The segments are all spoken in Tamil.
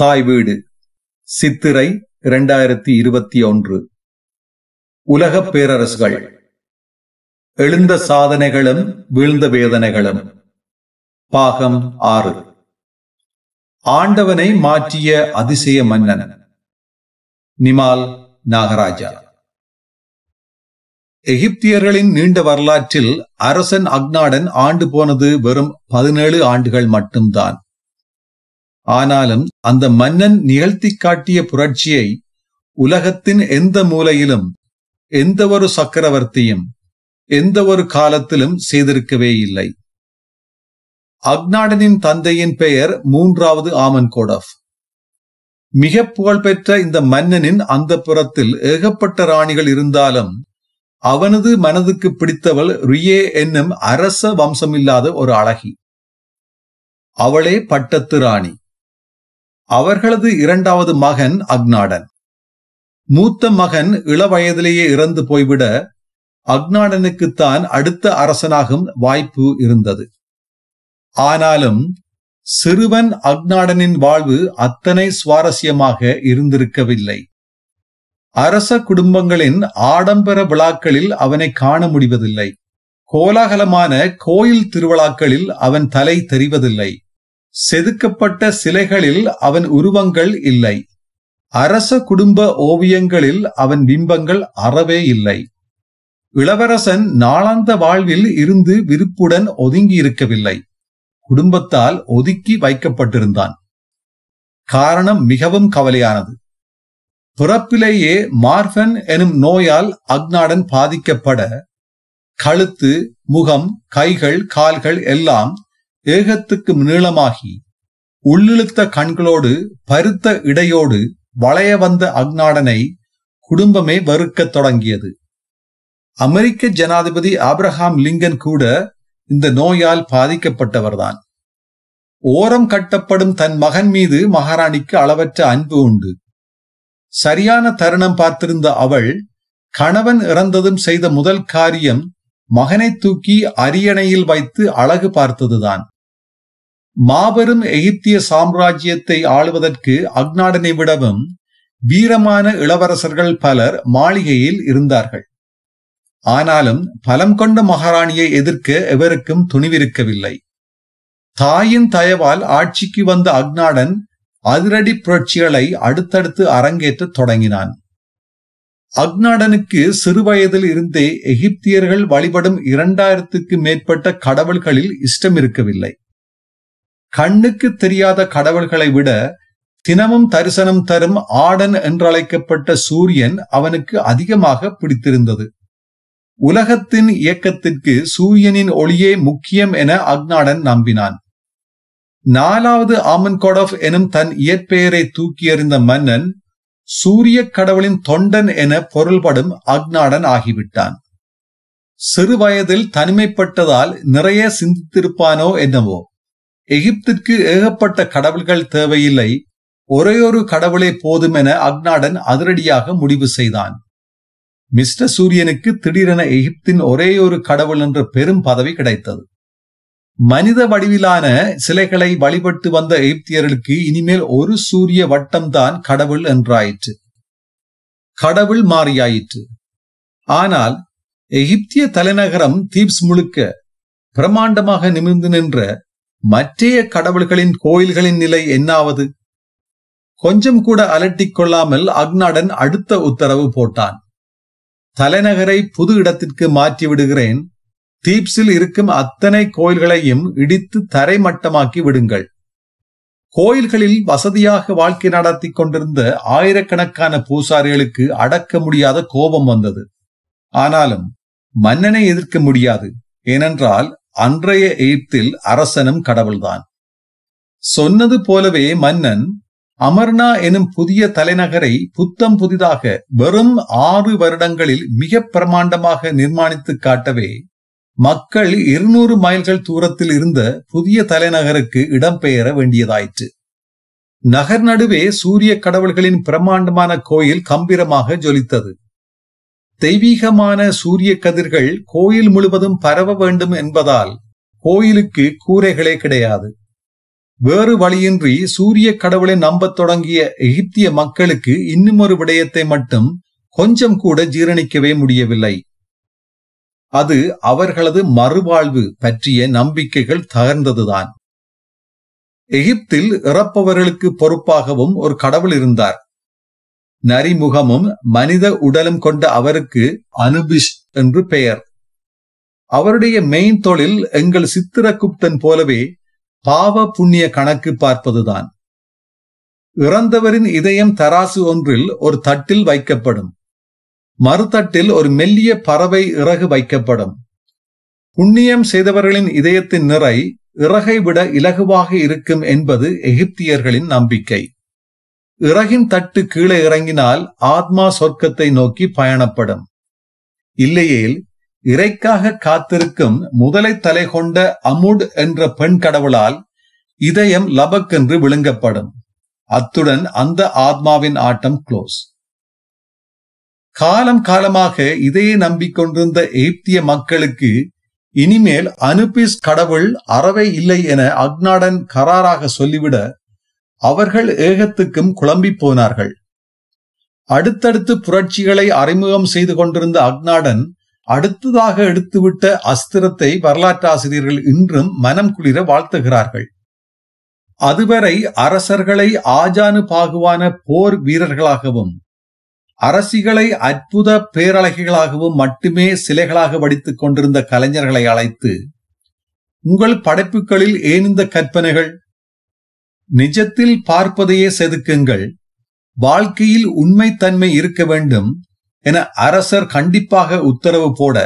தாய் வீடு சித்திரை இரண்டாயிரத்தி இருபத்தி ஒன்று உலக பேரரசுகள் எழுந்த சாதனைகளும் வீழ்ந்த வேதனைகளும் பாகம் ஆறு ஆண்டவனை மாற்றிய அதிசய மன்னன் நிமால் நாகராஜா எகிப்தியர்களின் நீண்ட வரலாற்றில் அரசன் அக்னாடன் ஆண்டு போனது வெறும் பதினேழு ஆண்டுகள் மட்டும்தான் ஆனாலும் அந்த மன்னன் நிகழ்த்தி காட்டிய புரட்சியை உலகத்தின் எந்த மூலையிலும் எந்த ஒரு சக்கரவர்த்தியும் எந்த ஒரு காலத்திலும் செய்திருக்கவே இல்லை அக்னாடனின் தந்தையின் பெயர் மூன்றாவது ஆமன் கோடஃப் மிக புகழ்பெற்ற இந்த மன்னனின் அந்த புறத்தில் ஏகப்பட்ட ராணிகள் இருந்தாலும் அவனது மனதுக்கு பிடித்தவள் ரியே என்னும் அரச வம்சமில்லாத ஒரு அழகி அவளே பட்டத்து ராணி அவர்களது இரண்டாவது மகன் அக்னாடன் மூத்த மகன் இளவயதிலேயே இறந்து போய்விட அக்னாடனுக்குத்தான் அடுத்த அரசனாகும் வாய்ப்பு இருந்தது ஆனாலும் சிறுவன் அக்னாடனின் வாழ்வு அத்தனை சுவாரஸ்யமாக இருந்திருக்கவில்லை அரச குடும்பங்களின் ஆடம்பர விழாக்களில் அவனை காண முடிவதில்லை கோலாகலமான கோயில் திருவிழாக்களில் அவன் தலை தெரிவதில்லை செதுக்கப்பட்ட சிலைகளில் அவன் உருவங்கள் இல்லை அரச குடும்ப ஓவியங்களில் அவன் பிம்பங்கள் அறவே இல்லை இளவரசன் நாளாந்த வாழ்வில் இருந்து விருப்புடன் ஒதுங்கி இருக்கவில்லை குடும்பத்தால் ஒதுக்கி வைக்கப்பட்டிருந்தான் காரணம் மிகவும் கவலையானது பிறப்பிலேயே மார்பன் எனும் நோயால் அக்னாடன் பாதிக்கப்பட கழுத்து முகம் கைகள் கால்கள் எல்லாம் ஏகத்துக்கு நீளமாகி உள்ளிழுத்த கண்களோடு பருத்த இடையோடு வளைய வந்த அக்னாடனை குடும்பமே வெறுக்கத் தொடங்கியது அமெரிக்க ஜனாதிபதி ஆப்ரஹாம் லிங்கன் கூட இந்த நோயால் பாதிக்கப்பட்டவர்தான் ஓரம் கட்டப்படும் தன் மகன் மீது மகாராணிக்கு அளவற்ற அன்பு உண்டு சரியான தருணம் பார்த்திருந்த அவள் கணவன் இறந்ததும் செய்த முதல் காரியம் மகனை தூக்கி அரியணையில் வைத்து அழகு பார்த்ததுதான் மாபெரும் எகிப்திய சாம்ராஜ்யத்தை ஆளுவதற்கு அக்னாடனை விடவும் வீரமான இளவரசர்கள் பலர் மாளிகையில் இருந்தார்கள் ஆனாலும் பலம் கொண்ட மகாராணியை எதிர்க்க எவருக்கும் துணிவிருக்கவில்லை தாயின் தயவால் ஆட்சிக்கு வந்த அக்நாடன் அதிரடி புரட்சிகளை அடுத்தடுத்து அரங்கேற்றத் தொடங்கினான் அக்நாடனுக்கு சிறுவயதில் இருந்தே எகிப்தியர்கள் வழிபடும் இரண்டாயிரத்துக்கு மேற்பட்ட கடவுள்களில் இஷ்டம் இருக்கவில்லை கண்ணுக்கு தெரியாத கடவுள்களை விட தினமும் தரிசனம் தரும் ஆடன் என்றழைக்கப்பட்ட சூரியன் அவனுக்கு அதிகமாக பிடித்திருந்தது உலகத்தின் இயக்கத்திற்கு சூரியனின் ஒளியே முக்கியம் என அக்னாடன் நம்பினான் நாலாவது ஆமன்கோடோஃப் எனும் தன் இயற்பெயரை தூக்கி எறிந்த மன்னன் சூரிய கடவுளின் தொண்டன் என பொருள்படும் அக்னாடன் ஆகிவிட்டான் சிறு வயதில் தனிமைப்பட்டதால் நிறைய சிந்தித்திருப்பானோ என்னவோ எகிப்திற்கு ஏகப்பட்ட கடவுள்கள் தேவையில்லை ஒரேயொரு கடவுளே போதும் என அக்னாடன் அதிரடியாக முடிவு செய்தான் மிஸ்டர் சூரியனுக்கு திடீரென எகிப்தின் ஒரே ஒரு கடவுள் என்ற பெரும் பதவி கிடைத்தது மனித வடிவிலான சிலைகளை வழிபட்டு வந்த எகிப்தியர்களுக்கு இனிமேல் ஒரு சூரிய வட்டம் தான் கடவுள் என்றாயிற்று கடவுள் மாறியாயிற்று ஆனால் எகிப்திய தலைநகரம் தீப்ஸ் முழுக்க பிரமாண்டமாக நிமிர்ந்து நின்ற மற்றைய கடவுள்களின் கோயில்களின் நிலை என்னாவது கொஞ்சம் கூட அலட்டிக் கொள்ளாமல் அக்னாடன் அடுத்த உத்தரவு போட்டான் தலைநகரை புது இடத்திற்கு மாற்றி விடுகிறேன் தீப்ஸில் இருக்கும் அத்தனை கோயில்களையும் இடித்து தரைமட்டமாக்கி விடுங்கள் கோயில்களில் வசதியாக வாழ்க்கை நடத்தி கொண்டிருந்த ஆயிரக்கணக்கான பூசாரிகளுக்கு அடக்க முடியாத கோபம் வந்தது ஆனாலும் மன்னனை எதிர்க்க முடியாது ஏனென்றால் அன்றைய எய்த்தில் அரசனும் கடவுள்தான் சொன்னது போலவே மன்னன் அமர்னா எனும் புதிய தலைநகரை புத்தம் புதிதாக வெறும் ஆறு வருடங்களில் மிக பிரமாண்டமாக நிர்மாணித்து காட்டவே மக்கள் இருநூறு மைல்கள் தூரத்தில் இருந்த புதிய தலைநகருக்கு இடம்பெயர வேண்டியதாயிற்று நகர் நடுவே சூரிய கடவுள்களின் பிரம்மாண்டமான கோயில் கம்பீரமாக ஜொலித்தது தெய்வீகமான சூரிய கதிர்கள் கோயில் முழுவதும் பரவ வேண்டும் என்பதால் கோயிலுக்கு கூரைகளே கிடையாது வேறு வழியின்றி சூரிய கடவுளை நம்பத் தொடங்கிய எகிப்திய மக்களுக்கு இன்னுமொரு விடயத்தை மட்டும் கொஞ்சம் கூட ஜீரணிக்கவே முடியவில்லை அது அவர்களது மறுவாழ்வு பற்றிய நம்பிக்கைகள் தகர்ந்ததுதான் எகிப்தில் இறப்பவர்களுக்கு பொறுப்பாகவும் ஒரு கடவுள் இருந்தார் நரிமுகமும் மனித உடலும் கொண்ட அவருக்கு அனுபிஷ் என்று பெயர் அவருடைய மெயின் தொழில் எங்கள் சித்திரகுப்தன் போலவே பாவ புண்ணிய கணக்கு பார்ப்பதுதான் இறந்தவரின் இதயம் தராசு ஒன்றில் ஒரு தட்டில் வைக்கப்படும் மறுதட்டில் ஒரு மெல்லிய பறவை இறகு வைக்கப்படும் புண்ணியம் செய்தவர்களின் இதயத்தின் நிறை இறகை விட இலகுவாக இருக்கும் என்பது எகிப்தியர்களின் நம்பிக்கை இறகின் தட்டு கீழே இறங்கினால் ஆத்மா சொர்க்கத்தை நோக்கி பயணப்படும் இல்லையேல் இறைக்காக காத்திருக்கும் முதலை தலை கொண்ட அமுட் என்ற பெண் கடவுளால் இதயம் லபக்கென்று விழுங்கப்படும் அத்துடன் அந்த ஆத்மாவின் ஆட்டம் க்ளோஸ் காலம் காலமாக இதையே நம்பிக்கொண்டிருந்த எகிப்திய மக்களுக்கு இனிமேல் அனுபிஸ் கடவுள் அறவே இல்லை என அக்னாடன் கராராக சொல்லிவிட அவர்கள் ஏகத்துக்கும் குழம்பி போனார்கள் அடுத்தடுத்து புரட்சிகளை அறிமுகம் செய்து கொண்டிருந்த அக்னாடன் அடுத்ததாக எடுத்துவிட்ட அஸ்திரத்தை வரலாற்றாசிரியர்கள் இன்றும் மனம் குளிர வாழ்த்துகிறார்கள் அதுவரை அரசர்களை ஆஜானு பாகுவான போர் வீரர்களாகவும் அரசிகளை அற்புத பேரழகிகளாகவும் மட்டுமே சிலைகளாக வடித்துக் கொண்டிருந்த கலைஞர்களை அழைத்து உங்கள் படைப்புகளில் ஏனிந்த கற்பனைகள் நிஜத்தில் பார்ப்பதையே செதுக்குங்கள் வாழ்க்கையில் உண்மைத்தன்மை இருக்க வேண்டும் என அரசர் கண்டிப்பாக உத்தரவு போட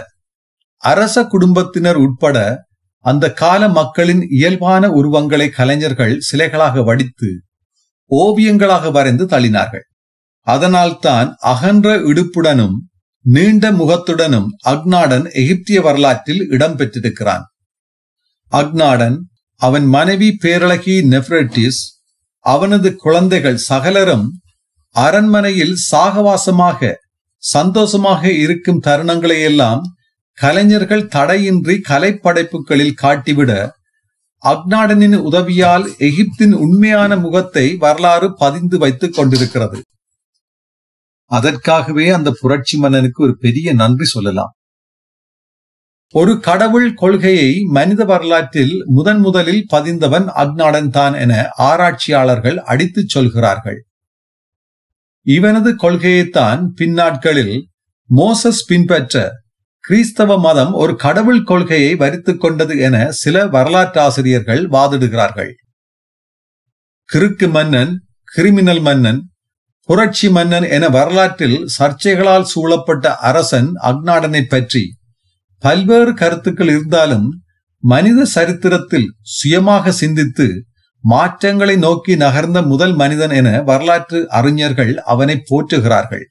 அரச குடும்பத்தினர் உட்பட அந்த கால மக்களின் இயல்பான உருவங்களை கலைஞர்கள் சிலைகளாக வடித்து ஓவியங்களாக வரைந்து தள்ளினார்கள் அதனால்தான் அகன்ற இடுப்புடனும் நீண்ட முகத்துடனும் அக்னாடன் எகிப்திய வரலாற்றில் இடம்பெற்றிருக்கிறான் அக்னாடன் அவன் மனைவி பேரழகி நெஃப்ரட்டிஸ் அவனது குழந்தைகள் சகலரும் அரண்மனையில் சாகவாசமாக சந்தோஷமாக இருக்கும் தருணங்களை எல்லாம் கலைஞர்கள் தடையின்றி கலைப்படைப்புகளில் காட்டிவிட அக்னாடனின் உதவியால் எகிப்தின் உண்மையான முகத்தை வரலாறு பதிந்து வைத்துக் கொண்டிருக்கிறது அதற்காகவே அந்த புரட்சி மன்னனுக்கு ஒரு பெரிய நன்றி சொல்லலாம் ஒரு கடவுள் கொள்கையை மனித வரலாற்றில் முதன் முதலில் பதிந்தவன் அக்னாடன் தான் என ஆராய்ச்சியாளர்கள் அடித்துச் சொல்கிறார்கள் இவனது கொள்கையைத்தான் பின்னாட்களில் மோசஸ் பின்பற்ற கிறிஸ்தவ மதம் ஒரு கடவுள் கொள்கையை வரித்துக் கொண்டது என சில வரலாற்றாசிரியர்கள் வாதிடுகிறார்கள் கிறுக்கு மன்னன் கிரிமினல் மன்னன் புரட்சி மன்னன் என வரலாற்றில் சர்ச்சைகளால் சூழப்பட்ட அரசன் அக்னாடனை பற்றி பல்வேறு கருத்துக்கள் இருந்தாலும் மனித சரித்திரத்தில் சுயமாக சிந்தித்து மாற்றங்களை நோக்கி நகர்ந்த முதல் மனிதன் என வரலாற்று அறிஞர்கள் அவனை போற்றுகிறார்கள்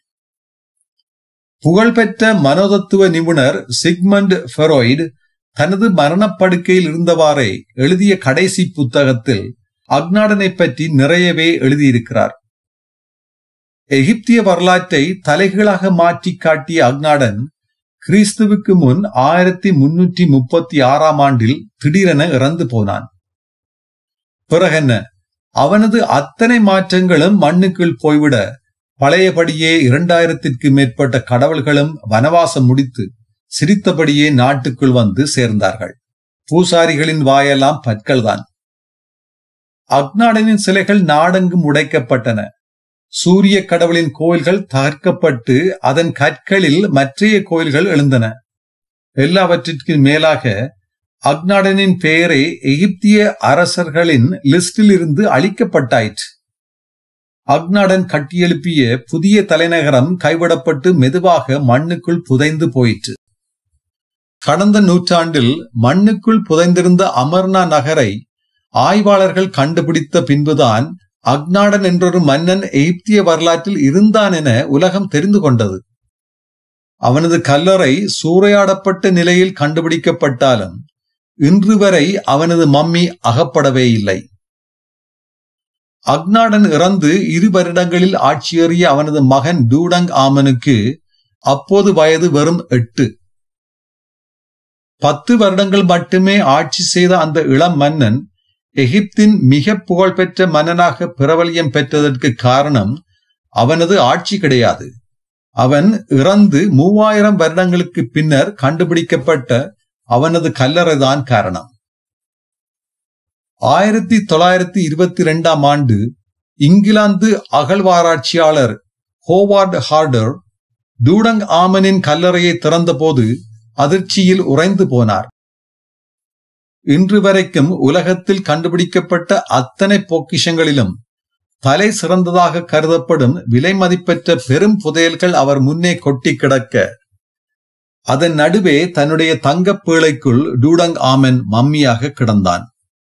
புகழ்பெற்ற மனோதத்துவ நிபுணர் சிக்மண்ட் ஃபெரோய்டு தனது மரணப்படுக்கையில் இருந்தவாறே எழுதிய கடைசி புத்தகத்தில் அக்னாடனை பற்றி நிறையவே எழுதியிருக்கிறார் எகிப்திய வரலாற்றை தலைகளாக மாற்றி காட்டிய அக்னாடன் கிறிஸ்துவுக்கு முன் ஆயிரத்தி முன்னூற்றி முப்பத்தி ஆறாம் ஆண்டில் திடீரென இறந்து போனான் பிறகென்ன அவனது அத்தனை மாற்றங்களும் மண்ணுக்குள் போய்விட பழையபடியே இரண்டாயிரத்திற்கு மேற்பட்ட கடவுள்களும் வனவாசம் முடித்து சிரித்தபடியே நாட்டுக்குள் வந்து சேர்ந்தார்கள் பூசாரிகளின் வாயெல்லாம் பற்கள்தான் அக்னாடனின் சிலைகள் நாடெங்கும் உடைக்கப்பட்டன சூரிய கடவுளின் கோயில்கள் தகர்க்கப்பட்டு அதன் கற்களில் மற்றைய கோயில்கள் எழுந்தன எல்லாவற்றிற்கு மேலாக அக்னாடனின் பெயரை எகிப்திய அரசர்களின் லிஸ்டில் இருந்து அழிக்கப்பட்டாயிற்று அக்னாடன் கட்டியெழுப்பிய புதிய தலைநகரம் கைவிடப்பட்டு மெதுவாக மண்ணுக்குள் புதைந்து போயிற்று கடந்த நூற்றாண்டில் மண்ணுக்குள் புதைந்திருந்த அமர்னா நகரை ஆய்வாளர்கள் கண்டுபிடித்த பின்புதான் அக்னாடன் என்றொரு மன்னன் எகிப்திய வரலாற்றில் இருந்தான் என உலகம் தெரிந்து கொண்டது அவனது கல்லறை சூறையாடப்பட்ட நிலையில் கண்டுபிடிக்கப்பட்டாலும் இன்று வரை அவனது மம்மி அகப்படவே இல்லை அக்னாடன் இறந்து இரு வருடங்களில் ஆட்சியேறிய அவனது மகன் டூடங் ஆமனுக்கு அப்போது வயது வெறும் எட்டு பத்து வருடங்கள் மட்டுமே ஆட்சி செய்த அந்த இளம் மன்னன் எகிப்தின் மிக புகழ்பெற்ற மன்னனாக பிரபலியம் பெற்றதற்கு காரணம் அவனது ஆட்சி கிடையாது அவன் இறந்து மூவாயிரம் வருடங்களுக்கு பின்னர் கண்டுபிடிக்கப்பட்ட அவனது கல்லறைதான் காரணம் ஆயிரத்தி தொள்ளாயிரத்தி இருபத்தி இரண்டாம் ஆண்டு இங்கிலாந்து அகழ்வாராய்ச்சியாளர் ஹோவார்ட் ஹார்டர் டூடங் ஆமனின் கல்லறையை திறந்தபோது அதிர்ச்சியில் உறைந்து போனார் இன்று வரைக்கும் உலகத்தில் கண்டுபிடிக்கப்பட்ட அத்தனை பொக்கிஷங்களிலும் தலை சிறந்ததாக கருதப்படும் விலை மதிப்பற்ற பெரும் புதையல்கள் அவர் முன்னே கொட்டி கிடக்க அதன் நடுவே தன்னுடைய தங்கப் பேழைக்குள் டூடங் ஆமன் மம்மியாக கிடந்தான்